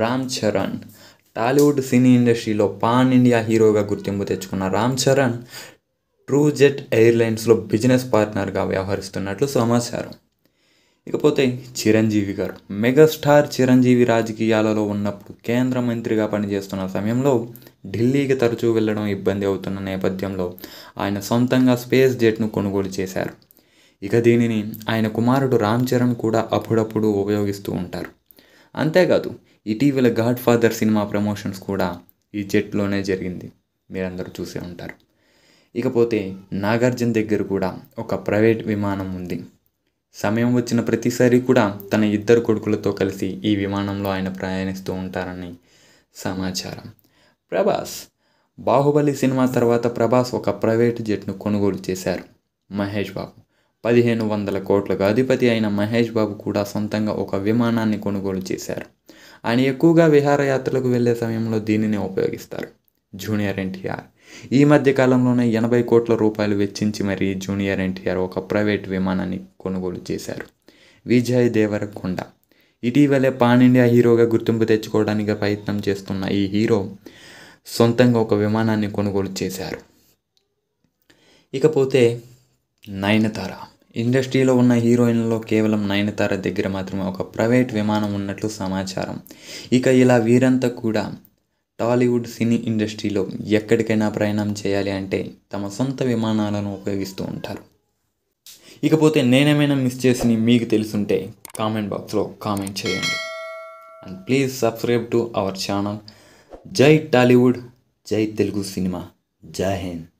రామ్ చరణ్ టాలీవుడ్ సినీ ఇండస్ట్రీలో pan India హీరోగా గుర్తింపు తెచ్చుకున్న రామ్ చరణ్ ట్రూ జెట్ ఎయిర్లైన్స్లో బిజినెస్ పార్ట్నర్గా వ్యవహరిస్తున్నట్లు సమాచారం ఇకపోతే చిరంజీవి గారు మెగాస్టార్ చిరంజీవి రాజకీయాలలో ఉన్నప్పుడు కేంద్ర మంత్రిగా పనిచేస్తున్న సమయంలో ఢిల్లీకి తరచూ వెళ్ళడం ఇబ్బంది అవుతున్న నేపథ్యంలో ఆయన సొంతంగా స్పేస్ జెట్ను కొనుగోలు చేశారు ఇక దీనిని ఆయన కుమారుడు రామ్ చరణ్ కూడా అప్పుడప్పుడు ఉపయోగిస్తూ ఉంటారు అంతేకాదు ఇటీవల గాడ్ ఫాదర్ సినిమా ప్రమోషన్స్ కూడా ఈ జెట్లోనే జరిగింది మీరందరూ చూసే ఉంటారు ఇకపోతే నాగార్జున దగ్గర కూడా ఒక ప్రైవేట్ విమానం ఉంది సమయం వచ్చిన ప్రతిసారి కూడా తన ఇద్దరు కొడుకులతో కలిసి ఈ విమానంలో ఆయన ప్రయాణిస్తూ ఉంటారని సమాచారం ప్రభాస్ బాహుబలి సినిమా తర్వాత ప్రభాస్ ఒక ప్రైవేట్ జెట్ను కొనుగోలు చేశారు మహేష్ బాబు పదిహేను వందల కోట్లకు అధిపతి అయిన మహేష్ బాబు కూడా సొంతంగా ఒక విమానాన్ని కొనుగోలు చేశారు ఆయన ఎక్కువగా విహారయాత్రలకు వెళ్ళే సమయంలో దీనినే ఉపయోగిస్తారు జూనియర్ ఎన్టీఆర్ ఈ మధ్య కాలంలోనే ఎనభై కోట్ల రూపాయలు వెచ్చించి మరీ జూనియర్ ఎన్టీఆర్ ఒక ప్రైవేట్ విమానాన్ని కొనుగోలు చేశారు విజయ్ దేవరకొండ ఇటీవలే పాన్ ఇండియా హీరోగా గుర్తింపు తెచ్చుకోవడానికి ప్రయత్నం చేస్తున్న ఈ హీరో సొంతంగా ఒక విమానాన్ని కొనుగోలు చేశారు ఇకపోతే నయనతార ఇండస్ట్రీలో ఉన్న హీరోయిన్లలో కేవలం నయనతార దగ్గర మాత్రమే ఒక ప్రైవేట్ విమానం ఉన్నట్లు సమాచారం ఇక ఇలా వీరంతా కూడా టాలీవుడ్ సినీ ఇండస్ట్రీలో ఎక్కడికైనా ప్రయాణం చేయాలి అంటే తమ సొంత విమానాలను ఉపయోగిస్తూ ఉంటారు ఇకపోతే నేనేమైనా మిస్ చేసి మీకు తెలుసుంటే కామెంట్ బాక్స్లో కామెంట్ చేయండి and please subscribe to our channel జై టాలీవుడ్ జై తెలుగు సినిమా జై హింద్